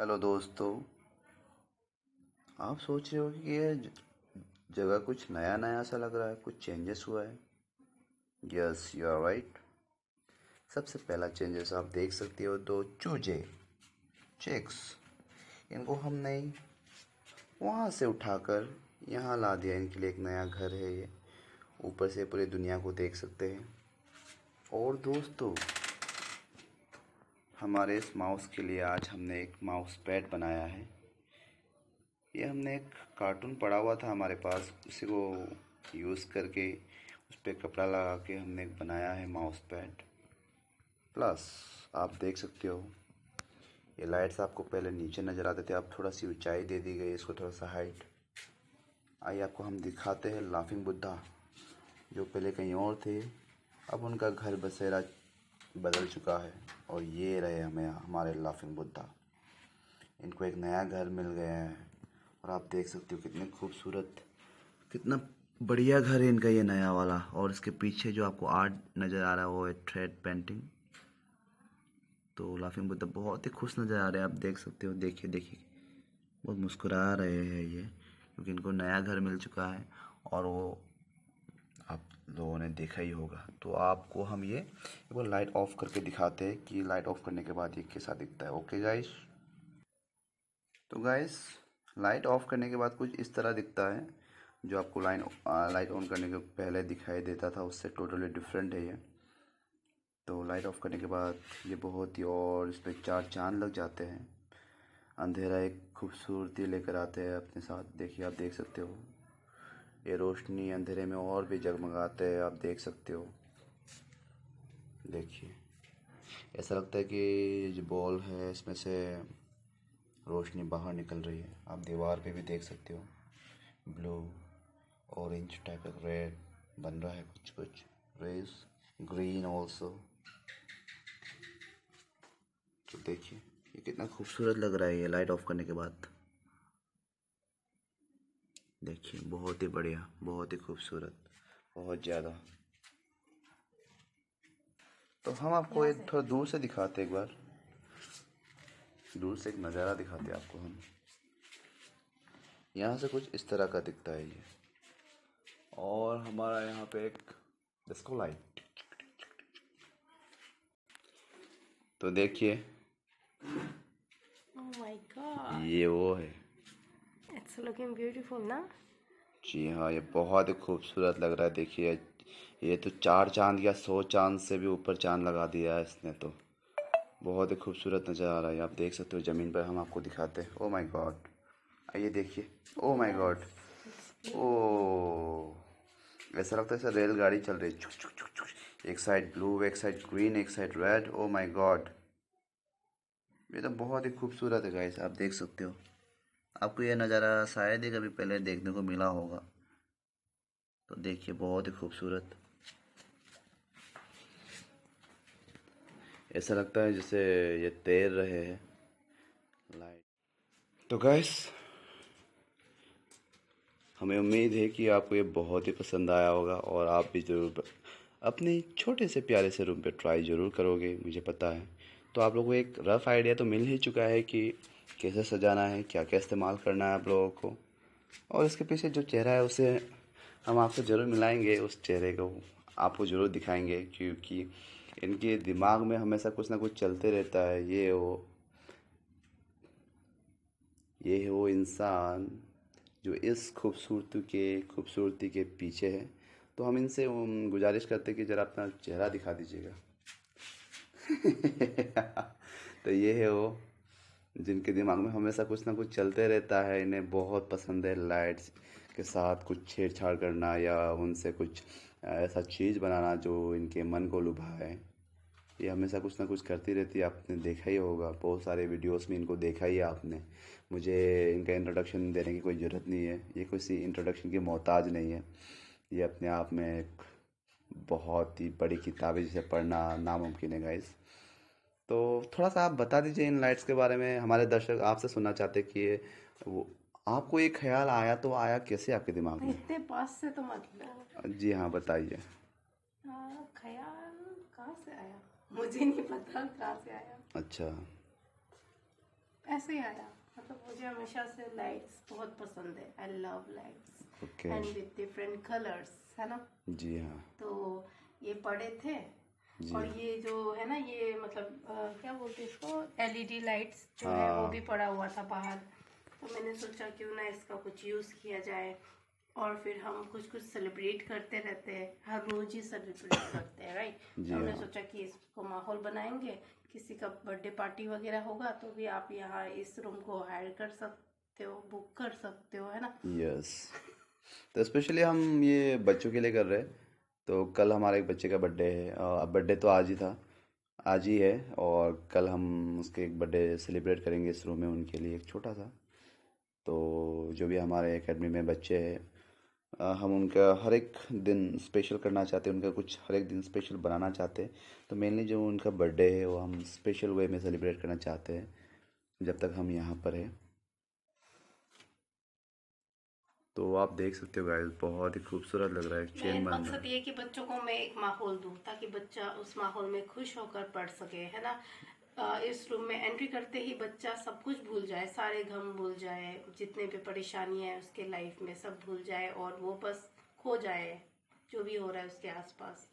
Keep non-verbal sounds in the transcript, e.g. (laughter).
Hello दोस्तों आप सोच रहे हो कि ये जगह कुछ नया नया सा लग रहा है कुछ चेंजेस हुआ है यस यू आर राइट सबसे पहला चेंजेस आप देख सकते हो दो चूजे चेक्स इनको हमने वहाँ से उठाकर यहाँ ला दिया इनके लिए एक नया घर है ये ऊपर से पूरी दुनिया को देख सकते हैं और दोस्तों हमारे इस माउस के लिए आज हमने एक माउस पैड बनाया है ये हमने एक कार्टून पड़ा हुआ था हमारे पास उसी को यूज़ करके उस पर कपड़ा लगा के हमने एक बनाया है माउस पैड प्लस आप देख सकते हो ये लाइट्स आपको पहले नीचे नज़र आते थे अब थोड़ा सी ऊंचाई दे दी गई इसको थोड़ा सा हाइट आइए आपको हम दिखाते हैं लाफिंग बुद्धा जो पहले कहीं और थे अब उनका घर बसेरा बदल चुका है और ये रहे हमें हमारे लाफिंग बुद्धा इनको एक नया घर मिल गया है और आप देख सकते हो कितने खूबसूरत कितना बढ़िया घर है इनका ये नया वाला और इसके पीछे जो आपको आर्ट नज़र आ रहा है वो है थ्रेड पेंटिंग तो लाफिंग बुद्धा बहुत ही खुश नज़र आ रहे हैं आप देख सकते हो देखिए देखिए बहुत मुस्कुरा रहे हैं ये क्योंकि इनको नया घर मिल चुका है और वो आप लोगों ने देखा ही होगा तो आपको हम ये एक बार लाइट ऑफ करके दिखाते हैं कि लाइट ऑफ करने के बाद ये कैसा दिखता है ओके गाइस तो गाइस लाइट ऑफ करने के बाद कुछ इस तरह दिखता है जो आपको लाइन लाइट ऑन करने के पहले दिखाई देता था उससे टोटली डिफरेंट है ये तो लाइट ऑफ करने के बाद ये बहुत ही और इस पर चार चांद लग जाते हैं अंधेरा एक खूबसूरती लेकर आते हैं अपने साथ देखिए आप देख सकते हो ये रोशनी अंधेरे में और भी जगमगाते हैं आप देख सकते हो देखिए ऐसा लगता है कि जो बॉल है इसमें से रोशनी बाहर निकल रही है आप दीवार पे भी देख सकते हो ब्लू ऑरेंज टाइप का रेड बन रहा है कुछ कुछ रेस ग्रीन ऑल्सो तो देखिए ये कितना खूबसूरत लग रहा है ये लाइट ऑफ करने के बाद देखिए बहुत ही बढ़िया बहुत ही खूबसूरत बहुत ज़्यादा तो हम आपको एक थोड़ा दूर से दिखाते एक बार दूर से एक नज़ारा दिखाते आपको हम यहाँ से कुछ इस तरह का दिखता है ये और हमारा यहाँ पे एक डिस्को लाइट तो देखिए oh ये वो है इट्स लुकिंग ब्यूटीफुल ना जी हाँ ये बहुत ही खूबसूरत लग रहा है देखिए ये तो चार चांद या सौ चांद से भी ऊपर चांद लगा दिया है इसने तो बहुत ही खूबसूरत नज़र आ रहा है आप देख सकते हो ज़मीन पर हम आपको दिखाते हैं ओ माय गॉड आइए देखिए ओ माय गॉड ओ ऐसा लगता है सर रेलगाड़ी चल रही है चुक चुक चुक एक साइड ब्लू एक साइड ग्रीन एक side red oh my god ये तो बहुत ही खूबसूरत है गाइस आप देख सकते हो आपको यह नज़ारा शायद ही कभी पहले देखने को मिला होगा तो देखिए बहुत ही खूबसूरत ऐसा लगता है जैसे ये तैर रहे हैं लाइट तो गैस हमें उम्मीद है कि आपको ये बहुत ही पसंद आया होगा और आप भी ज़रूर अपने छोटे से प्यारे से रूम पे ट्राई ज़रूर करोगे मुझे पता है तो आप लोगों को एक रफ़ आइडिया तो मिल ही चुका है कि कैसे सजाना है क्या क्या इस्तेमाल करना है आप लोगों को और इसके पीछे जो चेहरा है उसे हम आपको ज़रूर मिलाएंगे उस चेहरे को आपको ज़रूर दिखाएंगे क्योंकि इनके दिमाग में हमेशा कुछ ना कुछ चलते रहता है ये वो ये है वो इंसान जो इस खूबसूरती के खूबसूरती के पीछे है तो हम इनसे गुजारिश करते कि ज़रा अपना चेहरा दिखा दीजिएगा (laughs) तो ये है वो जिनके दिमाग में हमेशा कुछ ना कुछ चलते रहता है इन्हें बहुत पसंद है लाइट्स के साथ कुछ छेड़छाड़ करना या उनसे कुछ ऐसा चीज़ बनाना जो इनके मन को लुभाए ये हमेशा कुछ ना कुछ करती रहती है आपने देखा ही होगा बहुत सारे वीडियोस में इनको देखा ही है आपने मुझे इनका इंट्रोडक्शन देने की कोई ज़रूरत नहीं है ये किसी इंट्रोडक्शन की मोहताज नहीं है ये अपने आप में एक बहुत ही बड़ी किताबें जिसे पढ़ना नामुमकिन है गाइस तो थोड़ा सा आप बता दीजिए इन लाइट्स के बारे में हमारे दर्शक आपसे सुनना चाहते कि ये वो आपको ये ख्याल आया तो आया कैसे आपके दिमाग में इतने पास से तो मतलब जी हाँ बताइए ख्याल कहाँ से आया मुझे नहीं पता कहाँ से आया अच्छा ऐसे ही आया मतलब मुझे हमेशा से लाइट्स बहुत पसंद है I love lights and with different colours है ना जी हाँ तो ये पढ़े थे और ये जो है ना ये मतलब आ, क्या बोलते हैं इसको एलईडी लाइट्स e जो है वो हाँ। भी पड़ा हुआ था बाहर तो मैंने सोचा क्यों ना इसका कुछ यूज़ किया जाए और फिर हम कुछ कुछ सेलिब्रेट करते रहते हैं हर रोज ही सेलिब्रेट करते हैं राइट तो हमने हाँ। सोचा कि इसको माहौल बनाएंगे किसी का बर्थडे पार्टी वगैरह होगा तो भी आप यहाँ इस रूम को हायर कर सकते हो बुक कर सकते हो है ना यस yes. तो स्पेशली हम ये बच्चों के लिए कर रहे हैं तो कल हमारे एक बच्चे का बर्थडे है अब बर्थडे तो आज ही था आज ही है और कल हम उसके एक बर्थडे सेलिब्रेट करेंगे इस रूम में उनके लिए एक छोटा सा तो जो भी हमारे एकेडमी में बच्चे हैं हम उनका हर एक दिन स्पेशल करना चाहते हैं उनका कुछ हर एक दिन स्पेशल बनाना चाहते हैं तो मेनली जो उनका बर्थडे है वो हम स्पेशल वे में सेलिब्रेट करना चाहते हैं जब तक हम यहाँ पर हैं तो आप देख सकते हो गाइस बहुत ही खूबसूरत लग रहा है चेन बन मकसद ये कि बच्चों को मैं एक माहौल दूँ ताकि बच्चा उस माहौल में खुश होकर पढ़ सके है ना इस रूम में एंट्री करते ही बच्चा सब कुछ भूल जाए सारे गम भूल जाए जितने भी परेशानी है उसके लाइफ में सब भूल जाए और वो बस खो जाए जो भी हो रहा है उसके आसपास